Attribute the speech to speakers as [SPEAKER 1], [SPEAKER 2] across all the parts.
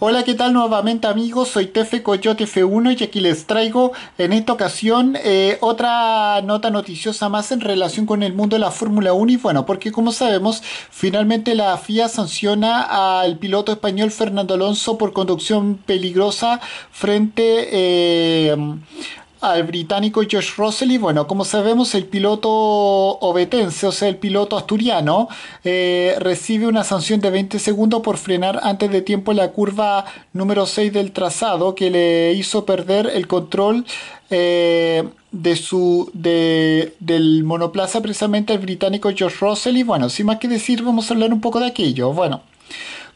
[SPEAKER 1] Hola, ¿qué tal nuevamente amigos? Soy Tefe Coyote F1 y aquí les traigo en esta ocasión eh, otra nota noticiosa más en relación con el mundo de la Fórmula 1 y bueno, porque como sabemos, finalmente la FIA sanciona al piloto español Fernando Alonso por conducción peligrosa frente... Eh, al británico Josh Russell bueno, como sabemos el piloto obetense, o sea el piloto asturiano, eh, recibe una sanción de 20 segundos por frenar antes de tiempo la curva número 6 del trazado que le hizo perder el control eh, de su del monoplaza precisamente al británico Josh Russell bueno, sin más que decir vamos a hablar un poco de aquello. Bueno,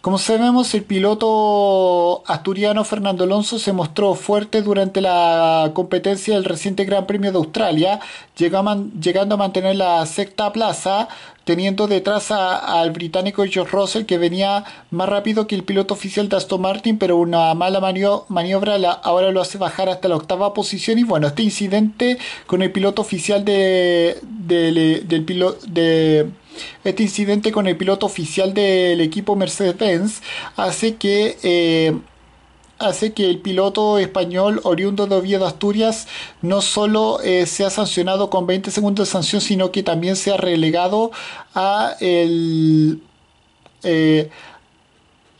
[SPEAKER 1] como sabemos, el piloto asturiano Fernando Alonso se mostró fuerte durante la competencia del reciente Gran Premio de Australia, llegando a mantener la sexta plaza, teniendo detrás al británico George Russell que venía más rápido que el piloto oficial de Aston Martin, pero una mala maniobra la, ahora lo hace bajar hasta la octava posición y bueno, este incidente con el piloto oficial de, del piloto de este incidente con el piloto oficial del equipo Mercedes-Benz hace que... Eh, hace que el piloto español oriundo de Oviedo, Asturias, no solo se eh, sea sancionado con 20 segundos de sanción, sino que también sea relegado a el, eh,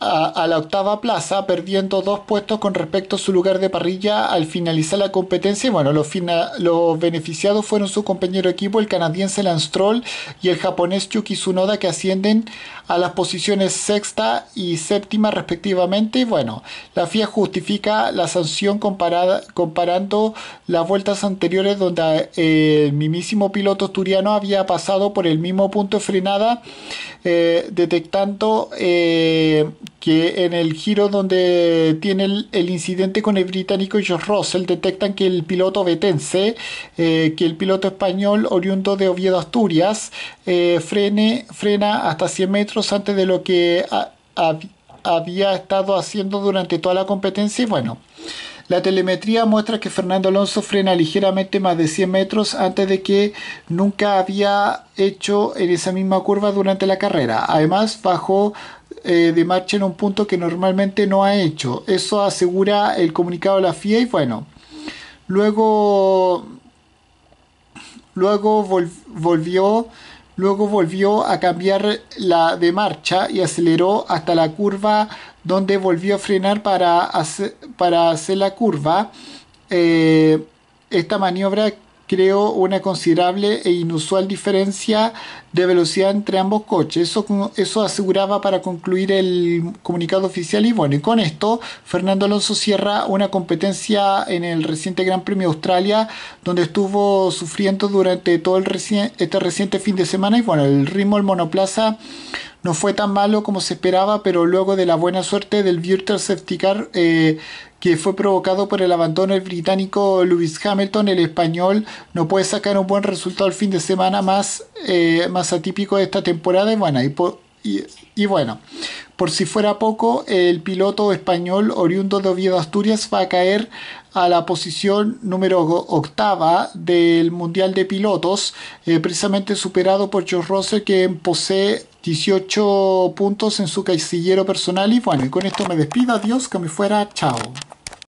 [SPEAKER 1] a, la octava plaza, perdiendo dos puestos con respecto a su lugar de parrilla al finalizar la competencia. Y bueno, los, beneficiados fueron su compañero equipo, el canadiense Lance Troll. y el japonés Yuki Tsunoda, que ascienden a las posiciones sexta y séptima respectivamente. Y bueno, la FIA justifica la sanción comparada, comparando las vueltas anteriores donde eh, el mismísimo piloto asturiano había pasado por el mismo punto de frenada, eh, detectando... Eh, que en el giro donde tiene el, incidente con el británico George Russell detectan que el piloto vetense, eh, que el piloto español oriundo de Oviedo, Asturias, eh, frena hasta 100 metros antes de lo que había estado haciendo durante toda la competencia y bueno. La telemetría muestra que Fernando Alonso frena ligeramente más de 100 metros antes de que nunca había hecho en esa misma curva durante la carrera. Además, bajó. Eh, de marcha en un punto que normalmente no ha hecho. Eso asegura el comunicado de la FIA y bueno. Luego, luego volvió, luego volvió a cambiar la de marcha y aceleró hasta la curva donde volvió a frenar para hacer, para hacer la curva. Eh, esta maniobra creó una considerable e inusual diferencia de velocidad entre ambos coches. Eso, eso aseguraba para concluir el comunicado oficial. Y bueno, y con esto, Fernando Alonso cierra una competencia en el reciente Gran Premio Australia, donde estuvo sufriendo durante todo el este reciente fin de semana. Y bueno, el ritmo el monoplaza no fue tan malo como se esperaba, pero luego de la buena suerte del Virtual septicar eh, que fue provocado por el abandono del británico Lewis Hamilton, el español no puede sacar un buen resultado el fin de semana más, eh, más atípico de esta temporada. Y bueno, y, bueno, por si fuera poco, el piloto español oriundo de Oviedo Asturias va a caer a la posición número octava del Mundial de Pilotos, eh, precisamente superado por George Russell, que posee 18 puntos en su caisillero personal. Y bueno, y con esto me despido. Adiós, que me fuera. Chao.